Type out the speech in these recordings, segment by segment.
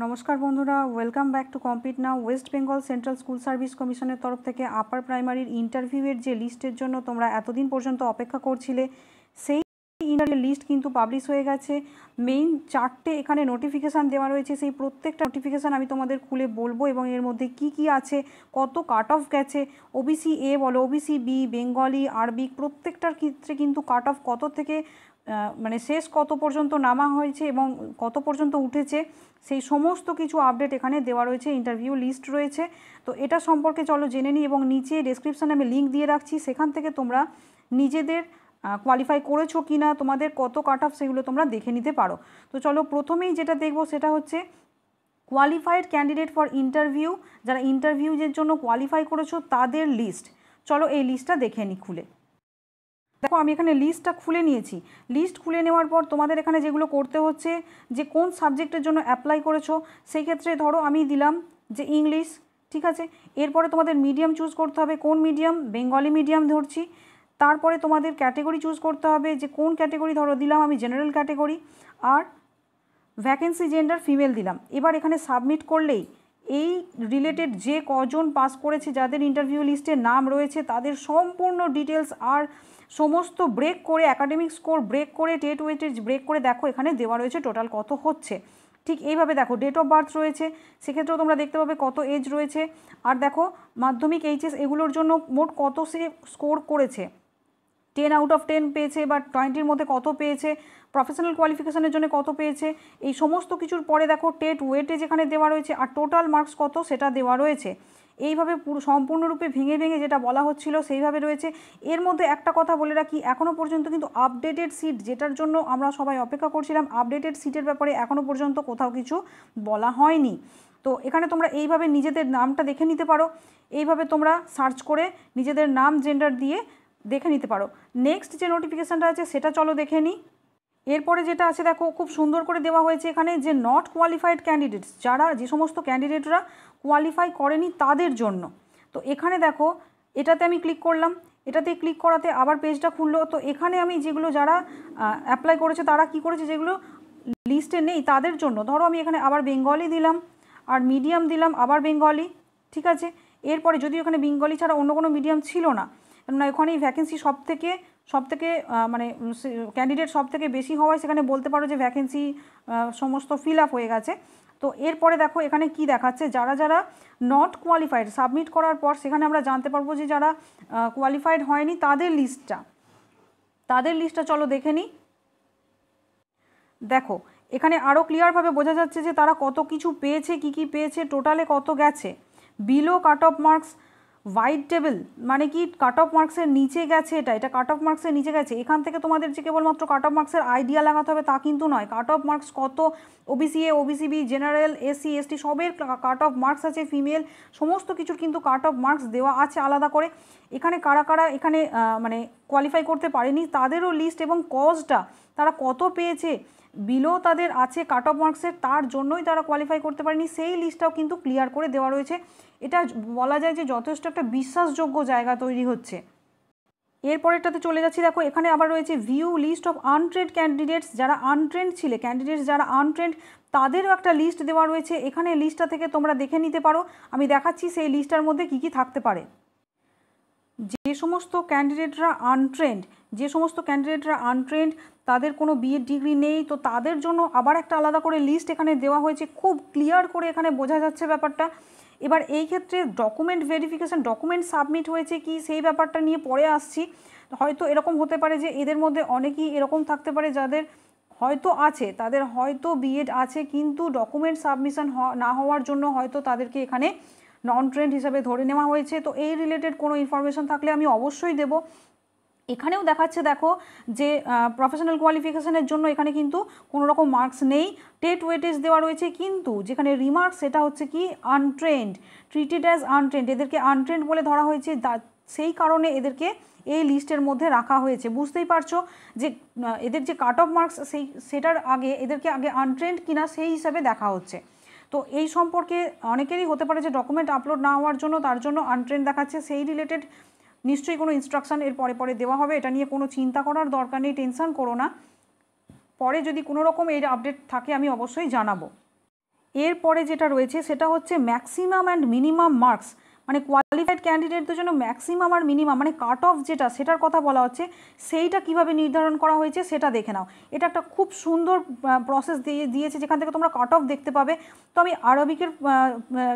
নমস্কার বন্ধুরা welcome back to compete now West Bengal central school service কমিশনের তরফ থেকে আপার প্রাইমারির ইন্টারভিউয়ের যে লিস্টের জন্য তোমরা এতদিন পর্যন্ত অপেক্ষা করছিলে সেই সেকেন্ডারি লিস্ট কিন্তু পাবলিশ হয়ে গেছে মেইন চারটে এখানে নোটিফিকেশান দেওয়া রয়েছে সেই প্রত্যেকটা নোটিফিকেশান আমি তোমাদের খুলে বলবো এবং এর মধ্যে কি কি আছে কত কাট অফ গেছে ওবিসি এ বলো ওবিসি বি বেঙ্গলি আরবি প্রত্যেকটার ক্ষেত্রে কিন্তু কাট অফ কত থেকে মানে শেষ কত পর্যন্ত নামা হয়েছে এবং কত পর্যন্ত উঠেছে সেই সমস্ত কিছু আপডেট এখানে দেওয়া রয়েছে ইন্টারভিউ লিস্ট রয়েছে তো এটা সম্পর্কে চলো জেনে নিই এবং নিচে ডেসক্রিপশানে আমি লিঙ্ক দিয়ে রাখছি সেখান থেকে তোমরা নিজেদের কোয়ালিফাই করেছো কি না তোমাদের কত কাট অফ সেগুলো তোমরা দেখে নিতে পারো তো চলো প্রথমেই যেটা দেখবো সেটা হচ্ছে কোয়ালিফাইড ক্যান্ডিডেট ফর ইন্টারভিউ যারা ইন্টারভিউজের জন্য কোয়ালিফাই করেছো তাদের লিস্ট চলো এই লিস্টটা দেখে নিই খুলে দেখো আমি এখানে লিস্টটা খুলে নিয়েছি লিস্ট খুলে নেওয়ার পর তোমাদের এখানে যেগুলো করতে হচ্ছে যে কোন সাবজেক্টের জন্য অ্যাপ্লাই করেছো সেই ক্ষেত্রে ধরো আমি দিলাম যে ইংলিশ ঠিক আছে এরপরে তোমাদের মিডিয়াম চুজ করতে হবে কোন মিডিয়াম বেঙ্গলি মিডিয়াম ধরছি তারপরে তোমাদের ক্যাটেগরি চুজ করতে হবে যে কোন ক্যাটেগরি ধরো দিলাম আমি জেনারেল ক্যাটেগরি আর ভ্যাকেন্সি জেন্ডার ফিমেল দিলাম এবার এখানে সাবমিট করলেই এই রিলেটেড যে কজন পাস করেছে যাদের ইন্টারভিউ লিস্টে নাম রয়েছে তাদের সম্পূর্ণ ডিটেলস আর সমস্ত ব্রেক করে অ্যাকাডেমিক স্কোর ব্রেক করে টেট ওয়েটেজ ব্রেক করে দেখো এখানে দেওয়া রয়েছে টোটাল কত হচ্ছে ঠিক এইভাবে দেখো ডেট অফ বার্থ রয়েছে সেক্ষেত্রেও তোমরা দেখতে পাবে কত এজ রয়েছে আর দেখো মাধ্যমিক এইচএস এগুলোর জন্য মোট কত সে স্কোর করেছে টেন আউট অফ টেন পেয়েছে বা টোয়েন্টির মধ্যে কত পেয়েছে প্রফেশনাল কোয়ালিফিকেশনের জন্য কত পেয়েছে এই সমস্ত কিছুর পরে দেখো টেট ওয়েটে যেখানে দেওয়া রয়েছে আর টোটাল মার্কস কত সেটা দেওয়া রয়েছে এইভাবে পুরো সম্পূর্ণরূপে ভেঙে ভেঙে যেটা বলা হচ্ছিল সেইভাবে রয়েছে এর মধ্যে একটা কথা বলে রাখি এখনও পর্যন্ত কিন্তু আপডেটেড সিট যেটার জন্য আমরা সবাই অপেক্ষা করছিলাম আপডেটেড সিটের ব্যাপারে এখনও পর্যন্ত কোথাও কিছু বলা হয়নি তো এখানে তোমরা এইভাবে নিজেদের নামটা দেখে নিতে পারো এইভাবে তোমরা সার্চ করে নিজেদের নাম জেন্ডার দিয়ে দেখে নিতে পারো নেক্সট যে নোটিফিকেশানটা আছে সেটা চলো দেখে নিই এরপরে যেটা আছে দেখো খুব সুন্দর করে দেওয়া হয়েছে এখানে যে নট কোয়ালিফাইড ক্যান্ডিডেটস যারা যে সমস্ত ক্যান্ডিডেটরা কোয়ালিফাই করেনি তাদের জন্য তো এখানে দেখো এটাতে আমি ক্লিক করলাম এটাতে ক্লিক করাতে আবার পেজটা খুললো তো এখানে আমি যেগুলো যারা অ্যাপ্লাই করেছে তারা কি করেছে যেগুলো লিস্টে নেই তাদের জন্য ধরো আমি এখানে আবার বেঙ্গলি দিলাম আর মিডিয়াম দিলাম আবার বেঙ্গলি ঠিক আছে এরপরে যদি ওখানে বেঙ্গলি ছাড়া অন্য কোনো মিডিয়াম ছিল না কেননা এখানেই ভ্যাকেন্সি সব থেকে সব থেকে মানে ক্যান্ডিডেট সব থেকে বেশি হওয়ায় সেখানে বলতে পারো যে ভ্যাকেন্সি সমস্ত ফিল আপ হয়ে গেছে তো এরপরে দেখো এখানে কি দেখাচ্ছে যারা যারা নট কোয়ালিফাইড সাবমিট করার পর সেখানে আমরা জানতে পারবো যে যারা কোয়ালিফাইড হয়নি তাদের লিস্টটা তাদের লিস্টটা চলো দেখে নিই দেখো এখানে আরও ক্লিয়ারভাবে বোঝা যাচ্ছে যে তারা কত কিছু পেয়েছে কি কি পেয়েছে টোটালে কত গেছে below cut off marks white table মানে কি কাট অফ মার্কসের নিচে গেছে এটা এটা কাট অফ মার্কসের নিচে গেছে এখান থেকে তোমাদের যে কেবলমাত্র কাট অফ মার্কসের আইডিয়া লাগাতে হবে তা কিন্তু নয় কাট অফ মার্কস কত OBC A OBC B general SC ST সবের কাট অফ মার্কস আছে ফিমেল সমস্ত কিছুর কিন্তু কাট অফ মার্কস দেওয়া আছে আলাদা করে এখানে কারা কারা এখানে মানে কোয়ালিফাই করতে পারেনি তাদেরও লিস্ট এবং কজটা তারা কত পেয়েছে বিলো তাদের আছে কাট অফ মার্কসের তার জন্যই তারা কোয়ালিফাই করতে পারেনি সেই লিস্টটাও কিন্তু ক্লিয়ার করে দেওয়া রয়েছে এটা বলা যায় যে যথেষ্ট একটা বিশ্বাসযোগ্য জায়গা তৈরি হচ্ছে এরপরেরটাতে চলে যাচ্ছি দেখো এখানে আবার রয়েছে view list of untrained candidates যারা আনট্রেন্ড ছিলে ক্যান্ডিডেটস যারা আনট্রেন্ড তাদেরও একটা লিস্ট দেওয়া রয়েছে এখানে লিস্টটা থেকে তোমরা দেখে নিতে পারো আমি দেখাচ্ছি সেই লিস্টটার মধ্যে কি কি থাকতে পারে যে সমস্ত ক্যান্ডিডেটরা আনট্রেন্ড যে সমস্ত ক্যান্ডিডেটরা আনট্রেন্ড তাদের কোনো বিএড ডিগ্রি নেই তো তাদের জন্য আবার একটা আলাদা করে লিস্ট এখানে দেওয়া হয়েছে খুব ক্লিয়ার করে এখানে বোঝা যাচ্ছে ব্যাপারটা এবার এই ক্ষেত্রে ডকুমেন্ট ভেরিফিকেশান ডকুমেন্ট সাবমিট হয়েছে কি সেই ব্যাপারটা নিয়ে পরে আসছি হয়তো এরকম হতে পারে যে এদের মধ্যে অনেকেই এরকম থাকতে পারে যাদের হয়তো আছে তাদের হয়তো বিএড আছে কিন্তু ডকুমেন্ট সাবমিশন না হওয়ার জন্য হয়তো তাদেরকে এখানে নন ট্রেন্ড হিসাবে ধরে নেওয়া হয়েছে তো এই রিলেটেড কোনো ইনফরমেশন থাকলে আমি অবশ্যই দেবো এখানেও দেখাচ্ছে দেখো যে প্রফেশনাল কোয়ালিফিকেশনের জন্য এখানে কিন্তু কোনো রকম মার্কস নেই টেট ওয়েটেজ দেওয়া রয়েছে কিন্তু যেখানে রিমার্কস সেটা হচ্ছে কি আনট্রেন্ড ট্রিটেড অ্যাজ আনট্রেন্ড এদেরকে আনট্রেন্ড বলে ধরা হয়েছে সেই কারণে এদেরকে এই লিস্টের মধ্যে রাখা হয়েছে বুঝতেই পারছো যে এদের যে কাট অফ মার্কস সেই সেটার আগে এদেরকে আগে আনট্রেন্ড কিনা সেই হিসাবে দেখা হচ্ছে তো এই সম্পর্কে অনেকেরই হতে পারে যে ডকুমেন্ট আপলোড না হওয়ার জন্য তার জন্য আনট্রেন দেখাচ্ছে সেই রিলেটেড নিশ্চয়ই কোনো ইনস্ট্রাকশান এর পরে পরে দেওয়া হবে এটা নিয়ে কোনো চিন্তা করার দরকার নেই টেনশান করো না পরে যদি কোনো রকম এর আপডেট থাকে আমি অবশ্যই জানাবো এরপরে যেটা রয়েছে সেটা হচ্ছে ম্যাক্সিমাম অ্যান্ড মিনিমাম মার্কস মানে কোয়ালিফাইড ক্যান্ডিডেটদের জন্য ম্যাক্সিমাম আর মিনিমাম মানে কাট অফ যেটা সেটার কথা বলা হচ্ছে সেইটা কিভাবে নির্ধারণ করা হয়েছে সেটা দেখে নাও এটা একটা খুব সুন্দর প্রসেস দিয়ে দিয়েছে যেখান থেকে তোমরা কাট অফ দেখতে পাবে তো আমি আরবিকের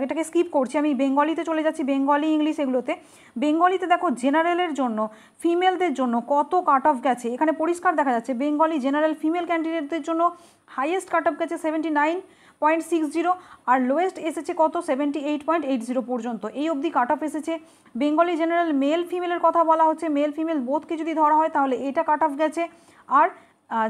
এটাকে স্কিপ করছি আমি বেঙ্গলিতে চলে যাচ্ছি বেঙ্গলি ইংলিশ এগুলোতে বেঙ্গলিতে দেখো জেনারেলের জন্য ফিমেলদের জন্য কত কাট অফ গেছে এখানে পরিষ্কার দেখা যাচ্ছে বেঙ্গলি জেনারেল ফিমেল ক্যান্ডিডেটদের জন্য হাইয়েস্ট কাট আপ গেছে seventy nine point six zero আর লোয়েস্ট এসেছে কত seventy eight point eight zero পর্যন্ত এই অবধি কাট অফ এসেছে বেঙ্গলি জেনারেল মেল ফিমেলের কথা বলা হচ্ছে মেল ফিমেল বোধকে যদি ধরা হয় তাহলে এটা কাট অফ গেছে আর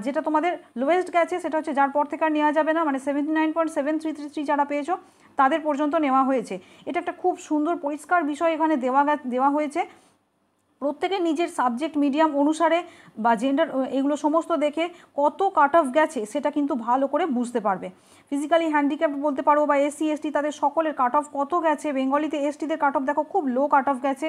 যেটা তোমাদের লোয়েস্ট গেছে সেটা হচ্ছে যার পর থেকে আর নেওয়া যাবে না মানে seventy nine point seven three three three যারা পেয়েছো তাদের পর্যন্ত নেওয়া হয়েছে এটা একটা খুব সুন্দর পরিষ্কার বিষয় এখানে দেওয়া দেওয়া হয়েছে প্রত্যেকে নিজের সাবজেক্ট মিডিয়াম অনুসারে বা জেন্ডার এগুলো সমস্ত দেখে কত কাট অফ গেছে সেটা কিন্তু ভালো করে বুঝতে পারবে ফিজিক্যালি হ্যান্ডিক্যাপ বলতে পারো বা এসসি এসটি তাদের সকলের কাট অফ কত গেছে বেঙ্গলিতে এসটিদের কাট অফ দেখো খুব লো কাট অফ গেছে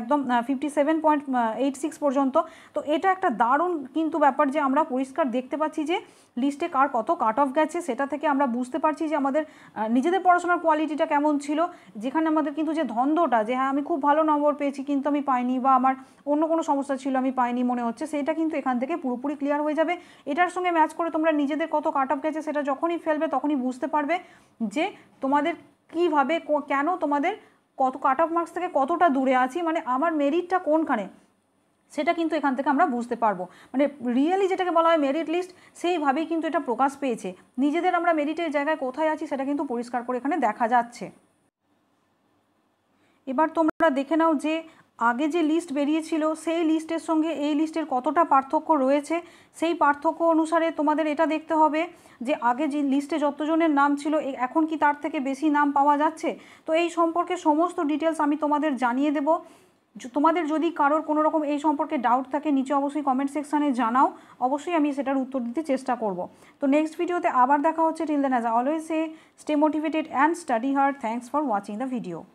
একদম fifty seven point eight six পর্যন্ত তো এটা একটা দারুণ কিন্তু ব্যাপার যে আমরা পরিষ্কার দেখতে পাচ্ছি যে লিস্টে কার কত কাট অফ গেছে সেটা থেকে আমরা বুঝতে পারছি যে আমাদের নিজেদের পড়াশোনার কোয়ালিটিটা কেমন ছিল যেখানে আমাদের কিন্তু যে ধন্দটা যে হ্যাঁ আমি খুব ভালো নম্বর পেয়েছি কিন্তু আমি পাই পাইনি বা আমার অন্য কোনো সমস্যা ছিল আমি পাইনি মনে হচ্ছে সেটা কিন্তু এখান থেকে পুরোপুরি ক্লিয়ার হয়ে যাবে এটার সঙ্গে ম্যাচ করে তোমরা নিজেদের কত কাট আপ গেছে সেটা যখনই ফেলবে তখনই বুঝতে পারবে যে তোমাদের কীভাবে কেন তোমাদের কত কাট অফ মার্কস থেকে কতটা দূরে আছি মানে আমার মেরিটটা কোনখানে সেটা কিন্তু এখান থেকে আমরা বুঝতে পারবো মানে রিয়েলি যেটাকে বলা হয় মেরিট লিস্ট সেইভাবেই কিন্তু এটা প্রকাশ পেয়েছে নিজেদের আমরা মেরিটের জায়গায় কোথায় আছি সেটা কিন্তু পরিষ্কার করে এখানে দেখা যাচ্ছে এবার তোমরা দেখে নাও যে আগে যে লিস্ট বেরিয়েছিল সেই লিস্টের সঙ্গে এই লিস্টের কতটা পার্থক্য রয়েছে সেই পার্থক্য অনুসারে তোমাদের এটা দেখতে হবে যে আগে যে লিস্টে যতজনের নাম ছিল এখন কি তার থেকে বেশি নাম পাওয়া যাচ্ছে তো এই সম্পর্কে সমস্ত ডিটেলস আমি তোমাদের জানিয়ে দেব তোমাদের যদি কারোর কোনো রকম এই সম্পর্কে ডাউট থাকে নিচে অবশ্যই কমেন্ট সেকশানে জানাও অবশ্যই আমি সেটার উত্তর দিতে চেষ্টা করব তো নেক্সট ভিডিওতে আবার দেখা হচ্ছে till then as always a stay motivated and study hard thanks for watching the video